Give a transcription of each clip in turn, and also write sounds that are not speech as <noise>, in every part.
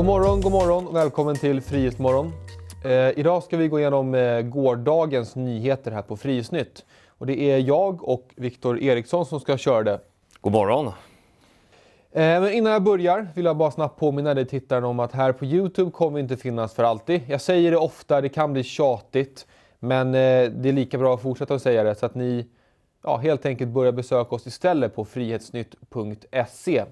God morgon, god morgon och välkommen till Frihetsmorgon. Eh, idag ska vi gå igenom eh, gårdagens nyheter här på Frihetsnytt. Och det är jag och Viktor Eriksson som ska köra det. God morgon. Eh, men innan jag börjar vill jag bara snabbt påminna dig tittaren om att här på Youtube kommer vi inte finnas för alltid. Jag säger det ofta, det kan bli tjatigt. Men eh, det är lika bra att fortsätta att säga det så att ni ja, helt enkelt börjar besöka oss istället på frihetsnytt.se.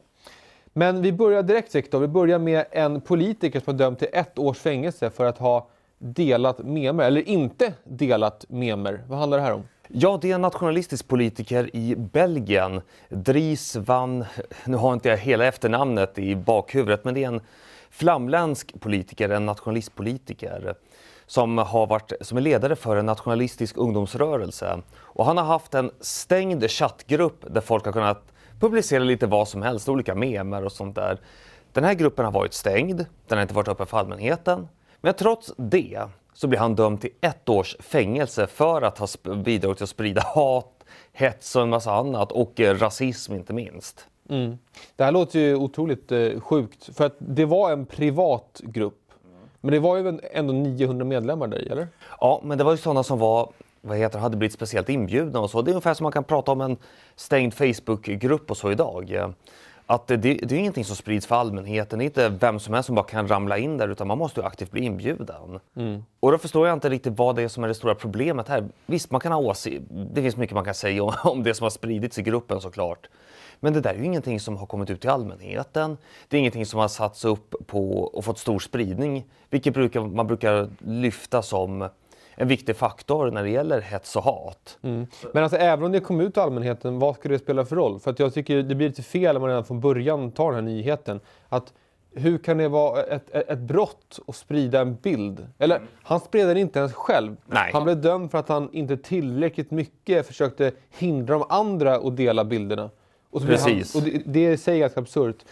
Men vi börjar direkt Viktor. Vi börjar med en politiker som är dömd till ett års fängelse för att ha delat memer, eller inte delat memer. Vad handlar det här om? Ja, det är en nationalistisk politiker i Belgien, Dries van... Nu har inte jag hela efternamnet i bakhuvudet, men det är en flamländsk politiker, en nationalistpolitiker som, har varit, som är ledare för en nationalistisk ungdomsrörelse. Och han har haft en stängd chattgrupp där folk har kunnat publicerar lite vad som helst, olika memer och sånt där. Den här gruppen har varit stängd, den har inte varit öppen för allmänheten. Men trots det så blir han dömd till ett års fängelse för att ha bidragit till att sprida hat, hets och en massa annat och eh, rasism inte minst. Mm. Det här låter ju otroligt eh, sjukt för att det var en privat grupp. Men det var ju ändå 900 medlemmar där eller? Ja, men det var ju sådana som var vad heter, hade blivit speciellt inbjudna och så. Det är ungefär som man kan prata om en stängd Facebookgrupp och så idag. Att det, det är ingenting som sprids för allmänheten, det är inte vem som helst som bara kan ramla in där utan man måste ju aktivt bli inbjuden. Mm. Och då förstår jag inte riktigt vad det är som är det stora problemet här. Visst, man kan ha åsikter, det finns mycket man kan säga om, om det som har spridits i gruppen såklart. Men det där är ju ingenting som har kommit ut till allmänheten. Det är ingenting som har satts upp på och fått stor spridning, vilket brukar, man brukar lyfta som en viktig faktor när det gäller hets och hat. Mm. Men alltså, även om det kom ut till allmänheten, vad skulle det spela för roll? För att jag tycker det blir lite fel om man redan från början tar den här nyheten. Att hur kan det vara ett, ett, ett brott att sprida en bild? Eller han spred den inte ens själv. Nej. Han blev dömd för att han inte tillräckligt mycket försökte hindra de andra att dela bilderna. Och Precis. Han, och det, det är i sig ganska absurt.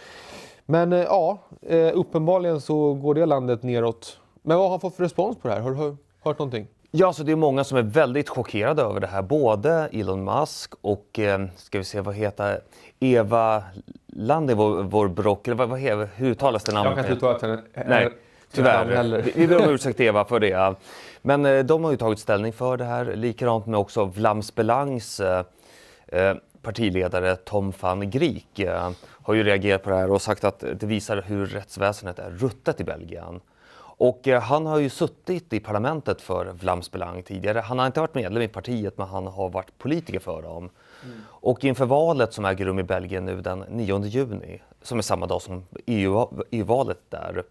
Men eh, ja, eh, uppenbarligen så går det landet neråt. Men vad har han fått för respons på det här? Har du hört någonting? Ja, så det är många som är väldigt chockerade över det här. Både Elon Musk och, eh, ska vi se, vad heter Eva Landi, vår, vår brock, eller vad, vad, hur uttalas det namnet? Jag kan inte uttala det. Nej, tyvärr. Vi, ber om ursäkt Eva för det. Men eh, de har ju tagit ställning för det här. Likadant med också Vlams Belangs eh, partiledare Tom van Griek har ju reagerat på det här och sagt att det visar hur rättsväsendet är ruttet i Belgien. Och eh, han har ju suttit i parlamentet för Vlaams Belang tidigare. Han har inte varit medlem i partiet, men han har varit politiker för dem. Mm. Och inför valet som äger rum i Belgien nu den 9 juni, som är samma dag som EU-valet e där,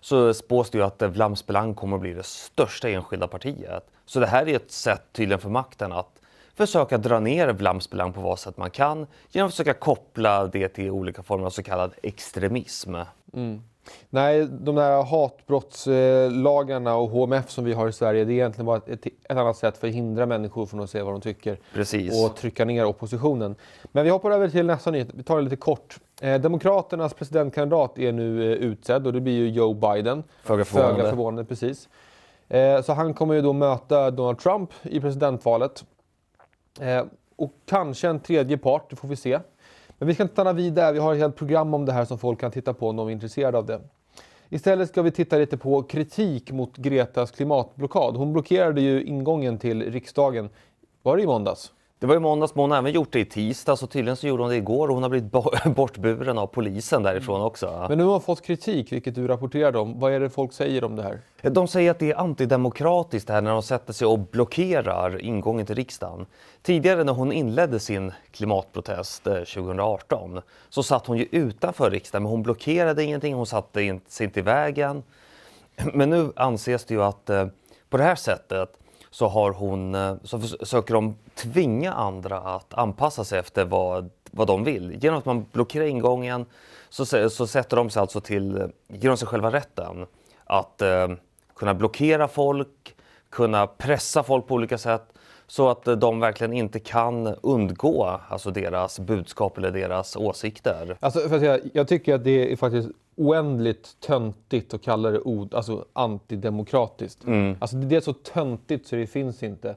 så spås det ju att Vlaams Belang kommer att bli det största enskilda partiet. Så det här är ett sätt tydligen för makten att försöka dra ner Vlaams Belang på vad sätt man kan genom att försöka koppla det till olika former av så kallad extremism. Mm. Nej, de där hatbrottslagarna och HMF som vi har i Sverige, det är egentligen bara ett, ett annat sätt för att hindra människor från att säga vad de tycker Precis. och trycka ner oppositionen. Men vi hoppar över till nästa nyhet. Vi tar det lite kort. Eh, Demokraternas presidentkandidat är nu eh, utsedd och det blir ju Joe Biden. Föga förvånande. Föga förvånande precis. Eh, så han kommer ju då möta Donald Trump i presidentvalet. Eh, och kanske en tredje part, det får vi se. Men vi ska inte stanna vid det. Vi har ett helt program om det här som folk kan titta på om de är intresserade av det. Istället ska vi titta lite på kritik mot Gretas klimatblockad. Hon blockerade ju ingången till riksdagen. Var det i måndags? Det var i måndags, men hon har även gjort det i tisdags och tydligen så gjorde hon det igår och hon har blivit <laughs> bortburen av polisen därifrån också. Men nu har hon fått kritik, vilket du rapporterade om. Vad är det folk säger om det här? De säger att det är antidemokratiskt det här när de sätter sig och blockerar ingången till riksdagen. Tidigare när hon inledde sin klimatprotest 2018 eh, så satt hon ju utanför riksdagen men hon blockerade ingenting, hon satte sig inte i vägen. Men nu anses det ju att eh, på det här sättet så, har hon, eh, så försöker de tvinga andra att anpassa sig efter vad, vad de vill. Genom att man blockerar ingången så, så sätter de sig alltså till, eh, genom sig själva rätten, att eh, kunna blockera folk, kunna pressa folk på olika sätt så att eh, de verkligen inte kan undgå alltså deras budskap eller deras åsikter? Alltså, för att säga, jag tycker att det är faktiskt oändligt töntigt att kalla det od, alltså antidemokratiskt. Mm. Alltså, det är så töntigt så det finns inte.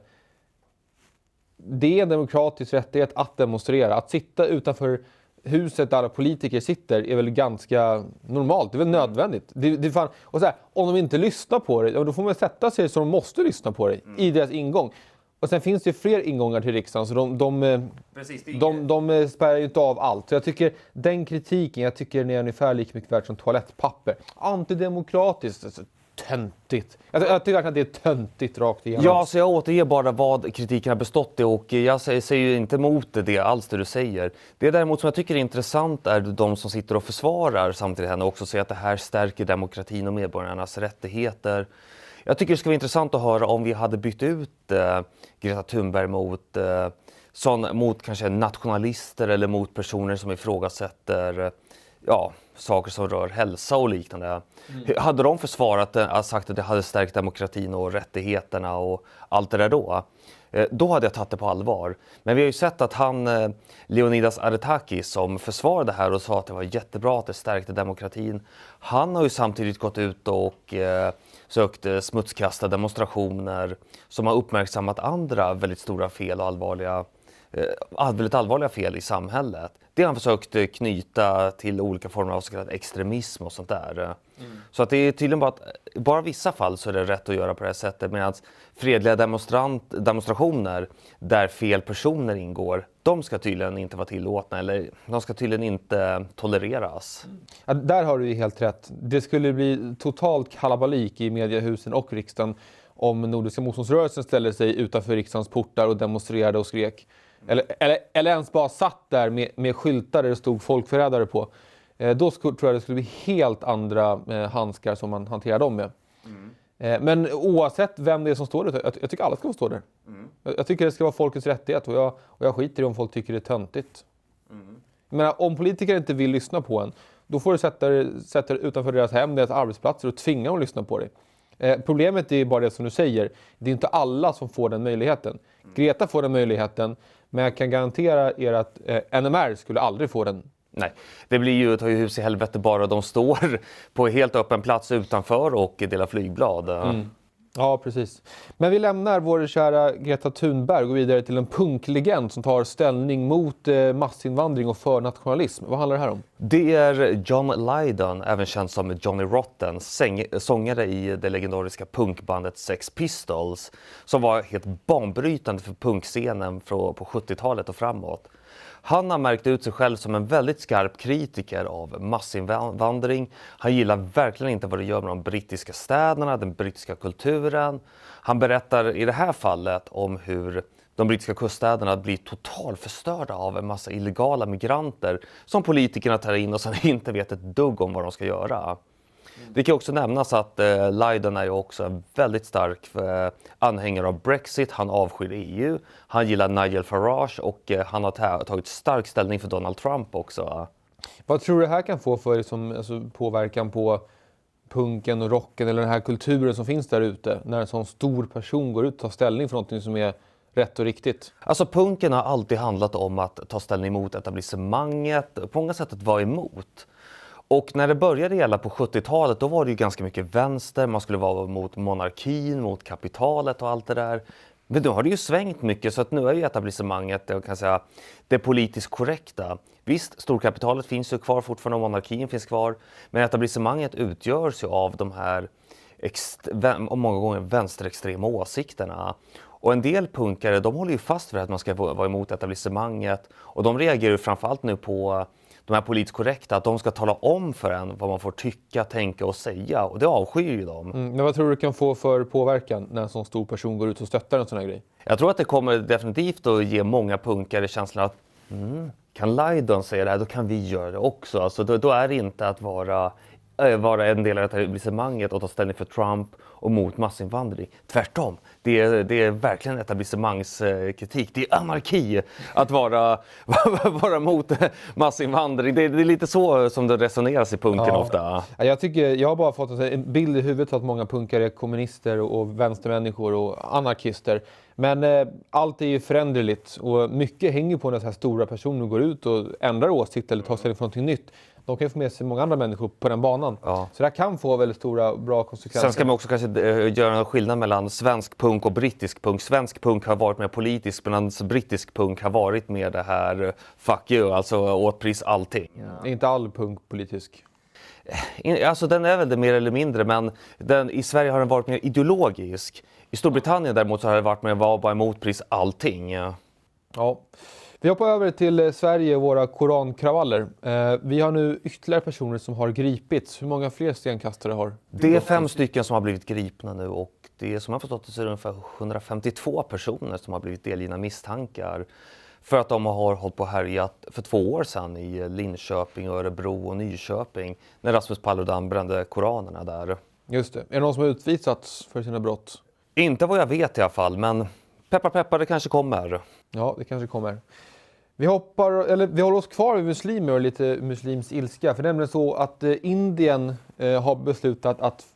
Det är en demokratisk rättighet att demonstrera. Att sitta utanför huset där politiker sitter är väl ganska normalt. Det är väl mm. nödvändigt. Det, det fan, och så här, om de inte lyssnar på dig, då får man sätta sig så de måste lyssna på dig mm. i deras ingång. Och sen finns det ju fler ingångar till riksdagen, så de, de, eh, de, de, de eh, spärrar ju inte av allt. Så jag tycker den kritiken, jag tycker den är ungefär lika mycket värd som toalettpapper. Antidemokratiskt. Alltså, töntigt. Jag, jag tycker verkligen att det är töntigt rakt igenom. Ja, så jag återger bara vad kritiken har bestått i och jag säger, säger ju inte emot det alls det du säger. Det däremot som jag tycker är intressant är de som sitter och försvarar samtidigt henne och också säger att det här stärker demokratin och medborgarnas rättigheter. Jag tycker det skulle vara intressant att höra om vi hade bytt ut eh, Greta Thunberg mot, eh, sån, mot kanske nationalister eller mot personer som ifrågasätter eh, ja, saker som rör hälsa och liknande. Mm. Hade de försvarat eh, sagt att det hade stärkt demokratin och rättigheterna och allt det där då? Eh, då hade jag tagit det på allvar. Men vi har ju sett att han, eh, Leonidas Aretaki som försvarade det här och sa att det var jättebra att det stärkte demokratin. Han har ju samtidigt gått ut och eh, sökte eh, smutskasta demonstrationer som har uppmärksammat andra väldigt stora fel och allvarliga Eh, väldigt allvarliga fel i samhället. Det har han försökt eh, knyta till olika former av så kallad extremism och sånt där. Eh, mm. Så att det är tydligen bara att bara vissa fall så är det rätt att göra på det här sättet medan fredliga demonstrationer där fel personer ingår, de ska tydligen inte vara tillåtna eller de ska tydligen inte tolereras. Mm. Ja, där har du ju helt rätt. Det skulle bli totalt kalabalik i mediehusen och riksdagen om Nordiska motståndsrörelsen ställde sig utanför riksdagens portar och demonstrerade och skrek. Eller, eller, eller ens bara satt där med, med skyltar där det stod folkförrädare på. Eh, då skulle, tror jag det skulle bli helt andra eh, handskar som man hanterar dem med. Mm. Eh, men oavsett vem det är som står där, jag, jag tycker alla ska få stå där. Mm. Jag, jag, tycker det ska vara folkets rättighet och jag, och jag skiter i om folk tycker det är töntigt. Mm. menar, om politiker inte vill lyssna på en, då får du sätta dig, sätta dig utanför deras hem, deras arbetsplatser och tvinga dem att lyssna på dig. Eh, problemet är bara det som du säger, det är inte alla som får den möjligheten. Mm. Greta får den möjligheten, men jag kan garantera er att eh, NMR skulle aldrig få den Nej, det blir ju, ett hus i helvete bara de står <laughs> på helt öppen plats utanför och delar flygblad. Mm. Ja, precis. Men vi lämnar vår kära Greta Thunberg och går vidare till en punklegend som tar ställning mot eh, massinvandring och för nationalism. Vad handlar det här om? Det är John Lydon, även känd som Johnny Rotten, sångare i det legendariska punkbandet Sex Pistols, som var helt banbrytande för punkscenen på 70-talet och framåt. Han har märkt ut sig själv som en väldigt skarp kritiker av massinvandring. Han gillar verkligen inte vad det gör med de brittiska städerna, den brittiska kulturen. Han berättar i det här fallet om hur de brittiska kuststäderna blir totalförstörda av en massa illegala migranter som politikerna tar in och som <laughs> inte vet ett dugg om vad de ska göra. Mm. Det kan också nämnas att eh, Leiden är ju också en väldigt stark eh, anhängare av Brexit. Han avskyr EU, han gillar Nigel Farage och eh, han har tagit stark ställning för Donald Trump också. Vad tror du det här kan få för liksom, alltså, påverkan på punken och rocken eller den här kulturen som finns där ute när en sån stor person går ut och tar ställning för någonting som är rätt och riktigt? Alltså punken har alltid handlat om att ta ställning mot etablissemanget, på många sätt att vara emot. Och när det började gälla på 70-talet då var det ju ganska mycket vänster, man skulle vara mot monarkin, mot kapitalet och allt det där. Men nu har det ju svängt mycket så att nu är ju etablissemanget, jag kan säga, det politiskt korrekta. Visst, storkapitalet finns ju kvar fortfarande och monarkin finns kvar. Men etablissemanget utgörs ju av de här och många gånger vänsterextrema åsikterna. Och en del punkare de håller ju fast vid att man ska vara emot etablissemanget och de reagerar ju framförallt nu på de här politiskt korrekta, att de ska tala om för en vad man får tycka, tänka och säga. Och det avskyr ju de. Mm, men vad tror du det kan få för påverkan när en sån stor person går ut och stöttar en sån här grej? Jag tror att det kommer definitivt att ge många punkare känslan att mm, kan Laidon säga det här, då kan vi göra det också. Alltså, då, då är det inte att vara Eh, vara en del av etablissemanget och ta ställning för Trump och mot massinvandring. Tvärtom, det är, det är verkligen etablissemangskritik. Det är anarki att vara, <laughs> vara mot massinvandring. Det är, det är, lite så som det resoneras i punken ja. ofta. Jag, tycker, jag har bara fått en bild i huvudet att många punkare är kommunister och vänstermänniskor och anarkister. Men eh, allt är ju föränderligt och mycket hänger på när så här stora personer går ut och ändrar åsikt eller tar ställning för någonting nytt de kan ju få med sig många andra människor på den banan. Ja. Så det här kan få väldigt stora bra konsekvenser. Sen ska man också kanske eh, göra en skillnad mellan svensk punk och brittisk punk. Svensk punk har varit mer politisk medan brittisk punk har varit mer det här eh, fuck you, alltså åtpris allting. Ja. Är inte all punk politisk? Eh, alltså den är väl det mer eller mindre, men den, i Sverige har den varit mer ideologisk. I Storbritannien däremot så har det varit mer vad bara emot pris allting. Ja. Vi hoppar över till eh, Sverige och våra korankravaller. Eh, vi har nu ytterligare personer som har gripits. Hur många fler stenkastare har? Det är fem stycken som har blivit gripna nu och det är som jag förstått det så är det ungefär 152 personer som har blivit delgivna misstankar för att de har hållit på och härjat för två år sedan i Linköping, Örebro och Nyköping när Rasmus Paludan brände koranerna där. Just det. Är det någon som har utvisats för sina brott? Inte vad jag vet i alla fall, men peppar peppar, det kanske kommer. Ja, det kanske kommer. Vi, hoppar, eller, vi håller oss kvar vid muslimer och lite muslims ilska. För det är nämligen så att eh, Indien eh, har beslutat att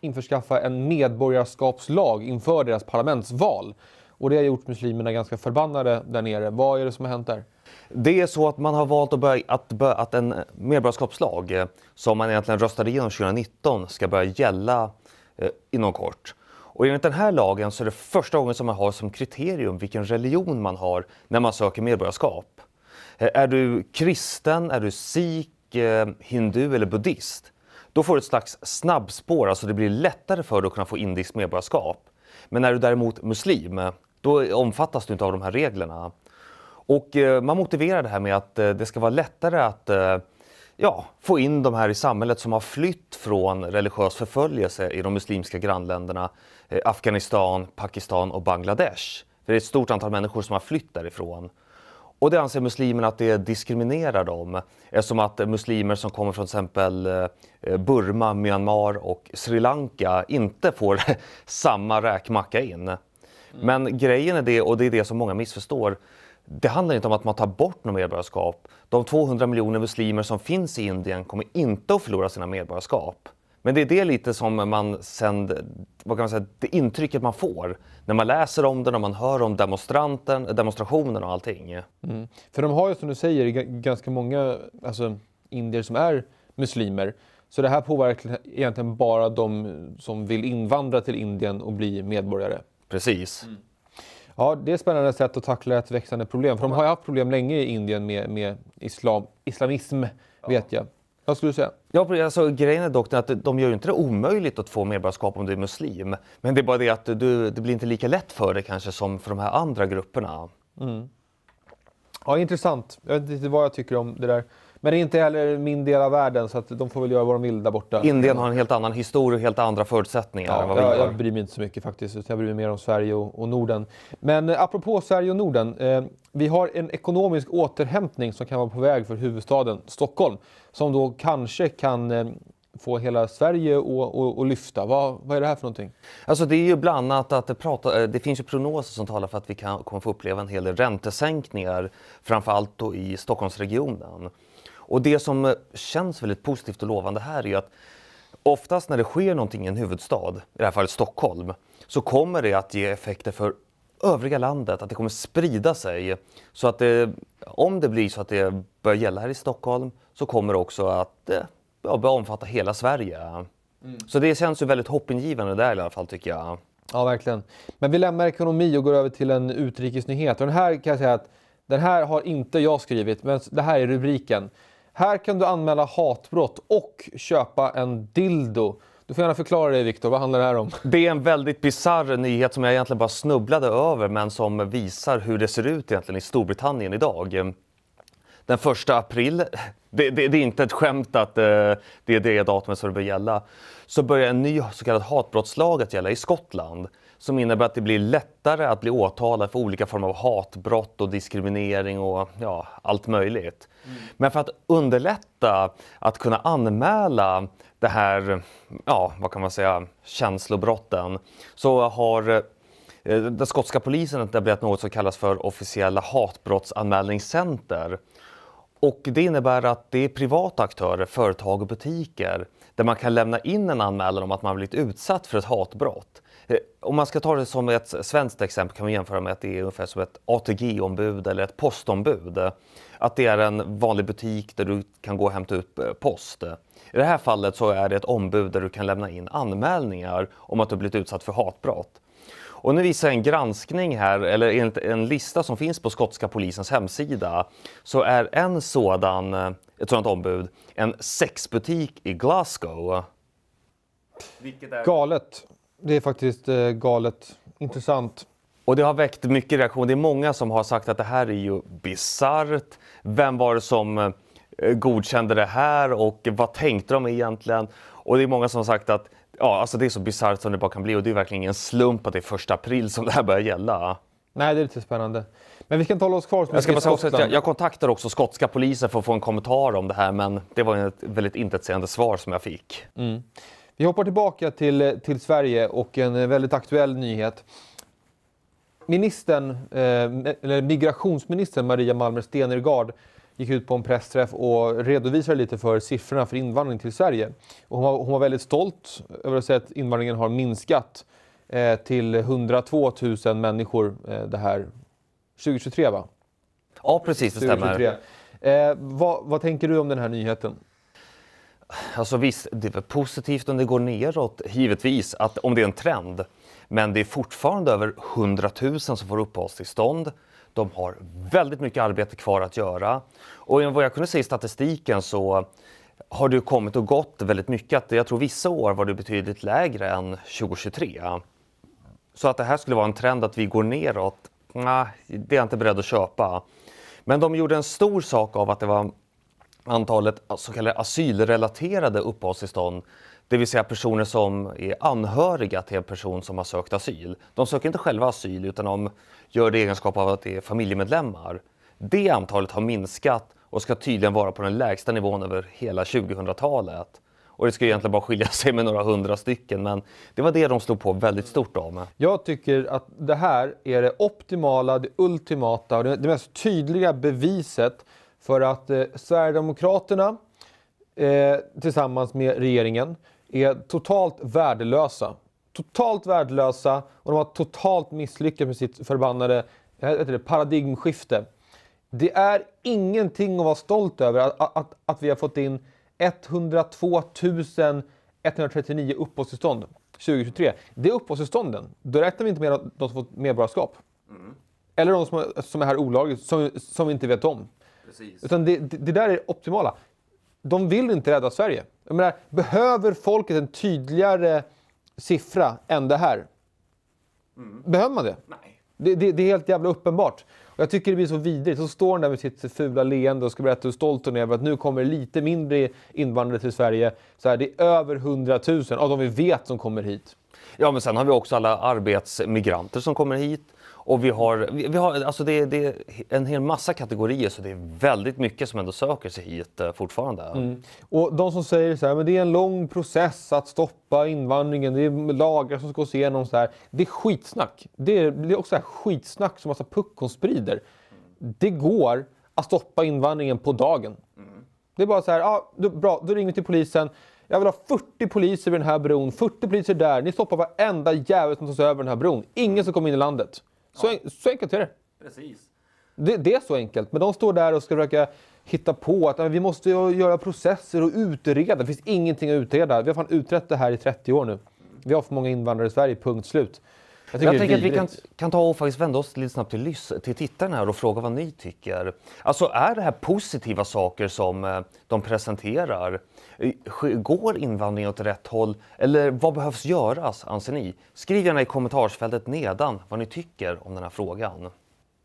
införskaffa en medborgarskapslag inför deras parlamentsval. Och det har gjort muslimerna ganska förbannade där nere. Vad är det som har hänt där? Det är så att man har valt att, börja, att, att en medborgarskapslag eh, som man egentligen röstade igenom 2019 ska börja gälla eh, inom kort. Och enligt den här lagen så är det första gången som man har som kriterium vilken religion man har när man söker medborgarskap. Eh, är du kristen, är du sik, eh, hindu eller buddhist? Då får du ett slags snabbspår, alltså det blir lättare för dig att kunna få indiskt medborgarskap. Men är du däremot muslim, eh, då omfattas du inte av de här reglerna. Och man motiverar det här med att det ska vara lättare att ja, få in de här i samhället som har flytt från religiös förföljelse i de muslimska grannländerna eh, Afghanistan, Pakistan och Bangladesh. För det är ett stort antal människor som har flytt därifrån. Och det anser muslimerna att det diskriminerar dem eftersom att muslimer som kommer från till exempel eh, eh, Burma, Myanmar och Sri Lanka inte får <laughs> samma räkmacka in. Men grejen är det, och det är det som många missförstår, det handlar inte om att man tar bort något medborgarskap. De 200 miljoner muslimer som finns i Indien kommer inte att förlora sina medborgarskap. Men det är det lite som man sen, vad kan man säga, det intrycket man får när man läser om det, när man hör om demonstranten, demonstrationerna och allting. Mm. För de har ju som du säger ganska många alltså, indier som är muslimer. Så det här påverkar egentligen bara de som vill invandra till Indien och bli medborgare. Precis. Mm. Ja, det är ett spännande sätt att tackla ett växande problem. För de har ju haft problem länge i Indien med, med islam, islamism, ja. vet jag. Vad skulle du säga? Ja, alltså, grejen är dock att de gör ju inte det omöjligt att få medborgarskap om du är muslim. Men det är bara det att du, det blir inte lika lätt för dig kanske som för de här andra grupperna. Mm. Ja, intressant. Jag vet inte vad jag tycker om det där men det är inte heller min del av världen så att de får väl göra vad de vill där borta. Indien har en helt annan historia och helt andra förutsättningar ja, än vad vi jag, jag bryr mig inte så mycket faktiskt. Jag bryr mig mer om Sverige och, och Norden. Men eh, apropå Sverige och Norden. Eh, vi har en ekonomisk återhämtning som kan vara på väg för huvudstaden Stockholm. Som då kanske kan eh, få hela Sverige att lyfta. Vad, vad, är det här för någonting? Alltså det är ju bland annat att det, pratar, eh, det finns ju prognoser som talar för att vi kan, kommer få uppleva en hel del räntesänkningar, framförallt då i Stockholmsregionen. Och det som eh, känns väldigt positivt och lovande här är att oftast när det sker någonting i en huvudstad, i det här fallet Stockholm, så kommer det att ge effekter för övriga landet, att det kommer sprida sig. Så att det, om det blir så att det börjar gälla här i Stockholm så kommer det också att eh, ja, börja omfatta hela Sverige. Mm. Så det känns ju väldigt hoppingivande där i alla fall tycker jag. Ja, verkligen. Men vi lämnar ekonomi och går över till en utrikesnyhet. Och den här kan jag säga att den här har inte jag skrivit, men det här är rubriken. Här kan du anmäla hatbrott och köpa en dildo. Du får gärna förklara dig Viktor, vad handlar det här om? <laughs> Det är en väldigt bizarr nyhet som jag egentligen bara snubblade över men som visar hur det ser ut egentligen i Storbritannien idag. Den 1 april, det, det, det är inte ett skämt att eh, det är det datumet som det bör gälla, så börjar en ny så kallad hatbrottslag att gälla i Skottland som innebär att det blir lättare att bli åtalad för olika former av hatbrott och diskriminering och ja, allt möjligt. Mm. Men för att underlätta att kunna anmäla det här, ja, vad kan man säga, känslobrotten så har eh, den skotska polisen etablerat något som kallas för officiella hatbrottsanmälningscenter. Och det innebär att det är privata aktörer, företag och butiker där man kan lämna in en anmälan om att man blivit utsatt för ett hatbrott. Eh, om man ska ta det som ett svenskt exempel kan man jämföra med att det är ungefär som ett ATG-ombud eller ett postombud. Att det är en vanlig butik där du kan gå och hämta ut eh, post. I det här fallet så är det ett ombud där du kan lämna in anmälningar om att du blivit utsatt för hatbrott. Och nu visar en granskning här, eller enligt en lista som finns på skotska polisens hemsida, så är en sådan, eh, ett sådant ombud en sexbutik i Glasgow. Vilket är... Galet. Det är faktiskt eh, galet intressant. Och det har väckt mycket reaktion. Det är många som har sagt att det här är ju bisarrt. Vem var det som eh, godkände det här och vad tänkte de egentligen? Och det är många som har sagt att ja, alltså det är så bisarrt som det bara kan bli och det är verkligen ingen slump att det är första april som det här börjar gälla. Nej, det är lite spännande. Men vi kan inte hålla oss kvar så jag, ska bara säga jag, jag kontaktar också skotska polisen för att få en kommentar om det här, men det var ett väldigt intetsägande svar som jag fick. Mm. Vi hoppar tillbaka till, eh, till Sverige och en eh, väldigt aktuell nyhet. Ministern, eh, eller migrationsministern Maria Malmer Stenergard gick ut på en pressträff och redovisade lite för siffrorna för invandring till Sverige. Och hon, var, hon var väldigt stolt över att säga att invandringen har minskat eh, till 102 000 människor eh, det här 2023 va? Ja precis, det stämmer. Eh, vad, vad tänker du om den här nyheten? Alltså visst, det är väl positivt om det går neråt, givetvis, att, om det är en trend. Men det är fortfarande över 100 000 som får uppehållstillstånd. De har väldigt mycket arbete kvar att göra. Och vad jag kunde se i statistiken så har det kommit och gått väldigt mycket. jag tror vissa år var det betydligt lägre än 2023. Så att det här skulle vara en trend att vi går neråt, nej, det är jag inte beredd att köpa. Men de gjorde en stor sak av att det var antalet så kallade asylrelaterade uppehållstillstånd, det vill säga personer som är anhöriga till en person som har sökt asyl. De söker inte själva asyl utan de gör det i egenskap av att de är familjemedlemmar. Det antalet har minskat och ska tydligen vara på den lägsta nivån över hela 2000-talet. Och det ska egentligen bara skilja sig med några hundra stycken men det var det de slog på väldigt stort av med. Jag tycker att det här är det optimala, det ultimata och det mest tydliga beviset för att eh, Sverigedemokraterna eh, tillsammans med regeringen är totalt värdelösa. Totalt värdelösa och de har totalt misslyckats med sitt förbannade eh, det, paradigmskifte. Det är ingenting att vara stolt över att, att, att vi har fått in 102 139 uppehållstillstånd 2023. Det är uppehållstillstånden. Då räknar vi inte med de som fått medborgarskap. Mm. Eller de som, som är här olagligt, som, som vi inte vet om. Precis. Utan det, det där är det optimala. De vill inte rädda Sverige. Jag menar, behöver folket en tydligare siffra än det här? Mm. Behöver man det? Nej. Det, det, det, är helt jävla uppenbart. Och jag tycker det blir så vidrigt. Så står den där med sitt fula leende och ska berätta hur stolt hon är över att nu kommer lite mindre invandrare till Sverige. Så här, det är över 100 000 av de vi vet som kommer hit. Ja, men sen har vi också alla arbetsmigranter som kommer hit. Och vi har, vi har alltså det, är, det är en hel massa kategorier så det är väldigt mycket som ändå söker sig hit eh, fortfarande. Mm. Och de som säger så här, men det är en lång process att stoppa invandringen, det är lagar som ska gås igenom. Så här. Det är skitsnack. Det är, det är också skitsnack som massa puckon sprider. Det går att stoppa invandringen på dagen. Mm. Det är bara så här, ah, då, bra, då ringer vi till polisen. Jag vill ha 40 poliser vid den här bron, 40 poliser där. Ni stoppar varenda jävel som tar sig över den här bron. Ingen som kommer in i landet. Så, ja. så enkelt är det. Precis. Det, det, är så enkelt. Men de står där och ska försöka hitta på att vi måste göra processer och utreda. Det finns ingenting att utreda. Vi har fan utrett det här i 30 år nu. Vi har för många invandrare i Sverige, punkt slut. Jag, jag tänker att vi kan, kan, ta och faktiskt vända oss lite snabbt till, lys, till tittarna här och fråga vad ni tycker. Alltså är det här positiva saker som eh, de presenterar? Går invandringen åt rätt håll eller vad behövs göras anser ni? Skriv gärna i kommentarsfältet nedan vad ni tycker om den här frågan.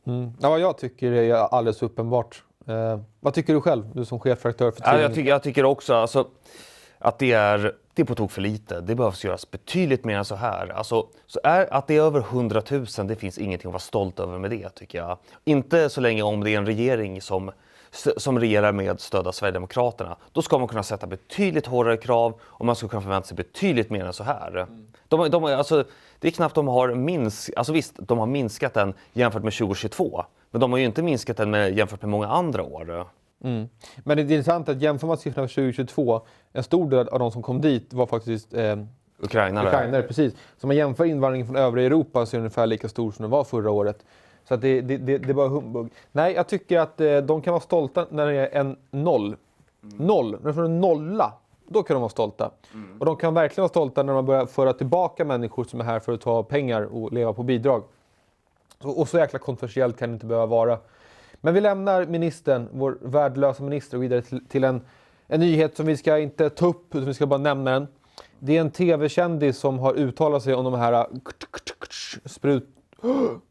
Mm. Ja, jag tycker det är alldeles uppenbart. Eh, vad tycker du själv, du som chefredaktör för tidningen? Ja, jag, ty jag, tycker också alltså, att det är det är på tok för lite. Det behövs göras betydligt mer än så här. Alltså, så är, att det är över 100 000, det finns ingenting att vara stolt över med det tycker jag. Inte så länge om det är en regering som, som regerar med stöd av Sverigedemokraterna. Då ska man kunna sätta betydligt hårdare krav och man ska kunna förvänta sig betydligt mer än så här. De, de, alltså, det är knappt de har minskat, alltså visst, de har minskat den jämfört med 2022. Men de har ju inte minskat den med, jämfört med många andra år. Mm. Men det är intressant att jämför man siffrorna för 2022, en stor del av de som kom dit var faktiskt eh, ukrainare. ukrainare precis. Så om man jämför invandringen från övriga Europa så är den ungefär lika stor som den var förra året. Så det, det, det, det, är bara humbug. Nej, jag tycker att eh, de kan vara stolta när det är en noll. Mm. Noll, när det en nolla, då kan de vara stolta. Mm. Och de kan verkligen vara stolta när man börjar föra tillbaka människor som är här för att ta pengar och leva på bidrag. Så, och så jäkla kontroversiellt kan det inte behöva vara. Men vi lämnar ministern, vår värdelösa minister, och vidare till, till en, en nyhet som vi ska inte ta upp, utan vi ska bara nämna den. Det är en tv-kändis som har uttalat sig om de här sprut... <gasps>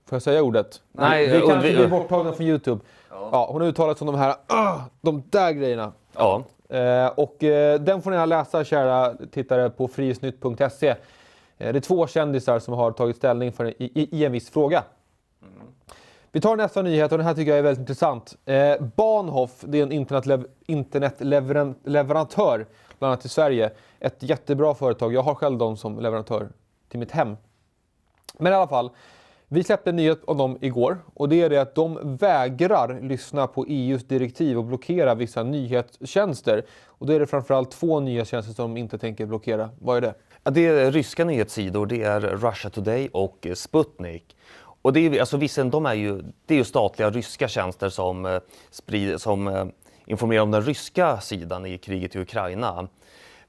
Får jag säga ordet? Nej, det kanske blir borttagna från Youtube. Ja, hon har uttalat sig om de här... <gasps> De där grejerna. Ja. Eh, och eh, den får ni läsa, kära tittare, på frihetsnytt.se. Eh, det är två kändisar som har tagit ställning för, i, i en viss fråga. Mm. Vi tar nästa nyhet och den här tycker jag är väldigt intressant. Eh, Bahnhof, det är en internetlev internetleverantör, bland annat i Sverige. Ett jättebra företag. Jag har själv dem som leverantör till mitt hem. Men i alla fall, vi släppte en nyhet om dem igår och det är det att de vägrar lyssna på EUs direktiv och blockera vissa nyhetstjänster. Och då är det framförallt två nyhetstjänster som de inte tänker blockera. Vad är det? Ja, det är ryska nyhetssidor, det är Russia Today och Sputnik. Och det är, alltså Vissen, de är ju, det är ju statliga ryska tjänster som, eh, sprid, som eh, informerar om den ryska sidan i kriget i Ukraina.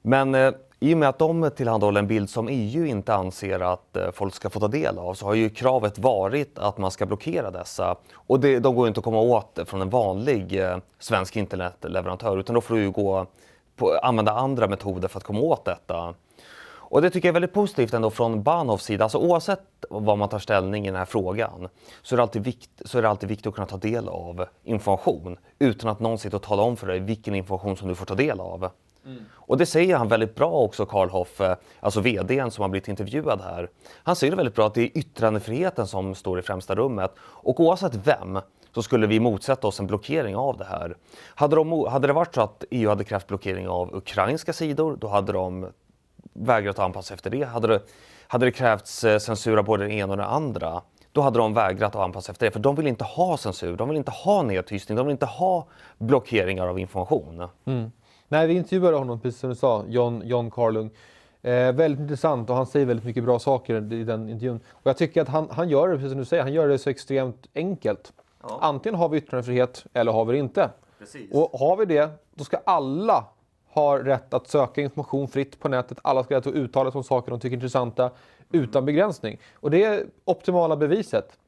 Men eh, i och med att de tillhandahåller en bild som EU inte anser att eh, folk ska få ta del av så har ju kravet varit att man ska blockera dessa. Och det, de går inte att komma åt från en vanlig eh, svensk internetleverantör utan då får du ju gå på, använda andra metoder för att komma åt detta. Och det tycker jag är väldigt positivt ändå från Bahnhofs sida. Alltså oavsett vad man tar ställning i den här frågan så är, det alltid vikt, så är det alltid viktigt att kunna ta del av information utan att någon sitter och talar om för dig vilken information som du får ta del av. Mm. Och det säger han väldigt bra också, Karl Hoff, eh, alltså VDn som har blivit intervjuad här. Han säger det väldigt bra att det är yttrandefriheten som står i främsta rummet och oavsett vem så skulle vi motsätta oss en blockering av det här. Hade, de, hade det varit så att EU hade krävt blockering av ukrainska sidor, då hade de vägrat att anpassa efter det. Hade det, hade det krävts eh, censur av både den ena och den andra då hade de vägrat att anpassa efter det. För de vill inte ha censur, de vill inte ha nedtystning, de vill inte ha blockeringar av information. Mm. Nej, vi intervjuade honom, precis som du sa, John, John Carlung. Eh, väldigt intressant och han säger väldigt mycket bra saker i den intervjun. Och jag tycker att han, han gör det, precis som du säger, han gör det så extremt enkelt. Ja. Antingen har vi yttrandefrihet eller har vi det inte. Precis. Och har vi det, då ska alla har rätt att söka information fritt på nätet. Alla ska rätt att uttala sig om saker de tycker är intressanta utan begränsning. Och det är optimala beviset.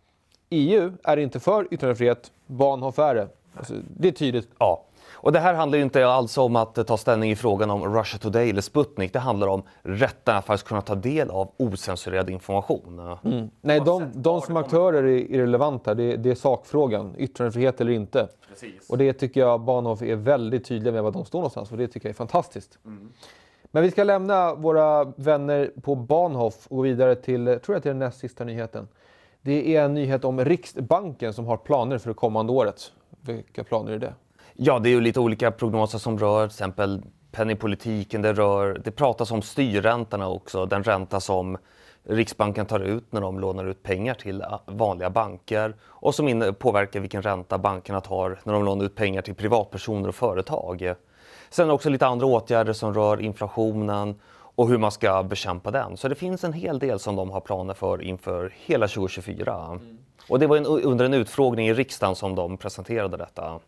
EU är inte för yttrandefrihet, barn Bonhoeffer. Alltså, det är tydligt. Ja. Och det här handlar ju inte alls om att ta ställning i frågan om Russia Today eller Sputnik. Det handlar om rätten att faktiskt kunna ta del av osensurerad information. Mm. Nej, de, de, som aktörer är irrelevanta. Det, det är sakfrågan. Yttrandefrihet eller inte. Precis. Och det tycker jag Bahnhof är väldigt tydliga med var de står någonstans och det tycker jag är fantastiskt. Mm. Men vi ska lämna våra vänner på Bahnhof och gå vidare till, tror jag till den näst sista nyheten. Det är en nyhet om Riksbanken som har planer för det kommande året. Vilka planer är det? Ja, det är ju lite olika prognoser som rör till exempel penningpolitiken. Det, rör, det pratas om styrräntorna också, den ränta som Riksbanken tar ut när de lånar ut pengar till vanliga banker och som påverkar vilken ränta bankerna tar när de lånar ut pengar till privatpersoner och företag. Sen också lite andra åtgärder som rör inflationen och hur man ska bekämpa den. Så det finns en hel del som de har planer för inför hela 2024. Mm. Och det var en, under en utfrågning i riksdagen som de presenterade detta.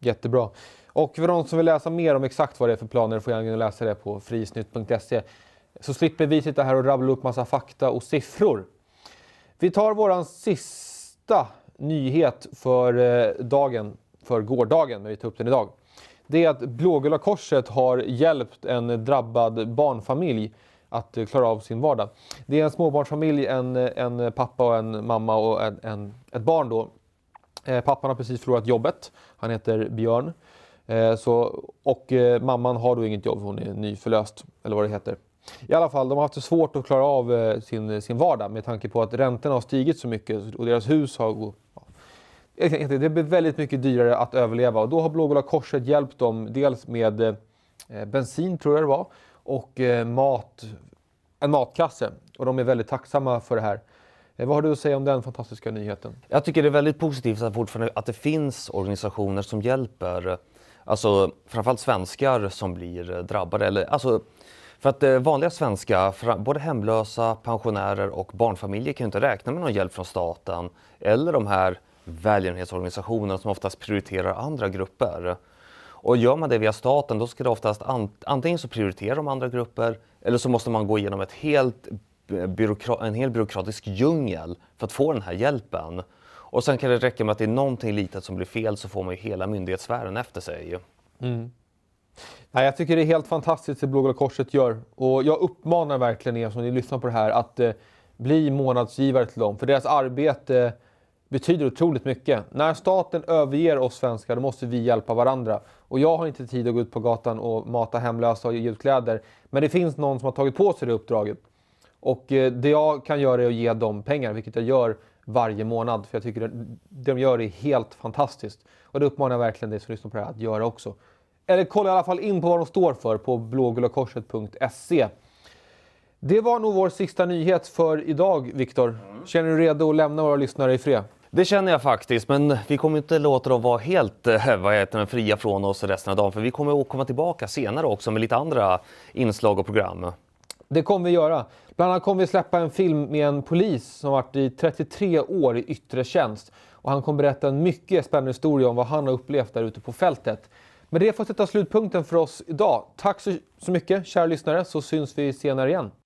Jättebra. Och för de som vill läsa mer om exakt vad det är för planer får gärna läsa det på frisnytt.se. Så slipper vi sitta här och rabbla upp massa fakta och siffror. Vi tar våran sista nyhet för eh, dagen, för gårdagen, men vi tar upp den idag. Det är att Blågula Korset har hjälpt en drabbad barnfamilj att eh, klara av sin vardag. Det är en småbarnsfamilj, en, en pappa och en mamma och en, en, ett barn då Eh, pappan har precis förlorat jobbet. Han heter Björn. Eh, så, och eh, mamman har då inget jobb, hon är nyförlöst, eller vad det heter. I alla fall, de har haft det svårt att klara av sin, sin vardag med tanke på att räntorna har stigit så mycket och deras hus har... Ja, det blir väldigt mycket dyrare att överleva och då har Blågula Korset hjälpt dem dels med eh, bensin, tror jag det var, och eh, mat, en matkasse. Och de är väldigt tacksamma för det här. Eh, vad har du att säga om den fantastiska nyheten? Jag tycker det är väldigt positivt att, fortfarande, att det finns organisationer som hjälper alltså framförallt svenskar som blir drabbade. Eller, alltså, för att eh, vanliga svenskar, både hemlösa, pensionärer och barnfamiljer kan ju inte räkna med någon hjälp från staten eller de här välgörenhetsorganisationerna som oftast prioriterar andra grupper. Och gör man det via staten då ska det oftast antingen så prioriterar de andra grupper eller så måste man gå igenom ett helt en hel byråkratisk djungel för att få den här hjälpen. Och sen kan det räcka med att det är någonting litet som blir fel så får man ju hela myndighetssfären efter sig. Mm. Nej, jag tycker det är helt fantastiskt det Blågula Korset gör. Och jag uppmanar verkligen er som ni lyssnar på det här att eh, bli månadsgivare till dem. För deras arbete betyder otroligt mycket. När staten överger oss svenskar då måste vi hjälpa varandra. Och jag har inte tid att gå ut på gatan och mata hemlösa och ge ut kläder. Men det finns någon som har tagit på sig det uppdraget. Och eh, det jag kan göra är att ge dem pengar, vilket jag gör varje månad. För jag tycker att det de gör är helt fantastiskt. Och det uppmanar jag verkligen dig som lyssnar på det här att göra också. Eller kolla i alla fall in på vad de står för på blågulakorset.se. Det var nog vår sista nyhet för idag, Viktor. Mm. Känner du dig redo att lämna våra lyssnare i fred? Det känner jag faktiskt, men vi kommer inte låta dem vara helt eh, vad heter, fria från oss resten av dagen, för vi kommer att komma tillbaka senare också med lite andra inslag och program. Det kommer vi göra. Bland annat kommer vi släppa en film med en polis som varit i 33 år i yttre tjänst. Och han kommer berätta en mycket spännande historia om vad han har upplevt där ute på fältet. Men det får sätta slutpunkten för oss idag. Tack så mycket kära lyssnare så syns vi senare igen.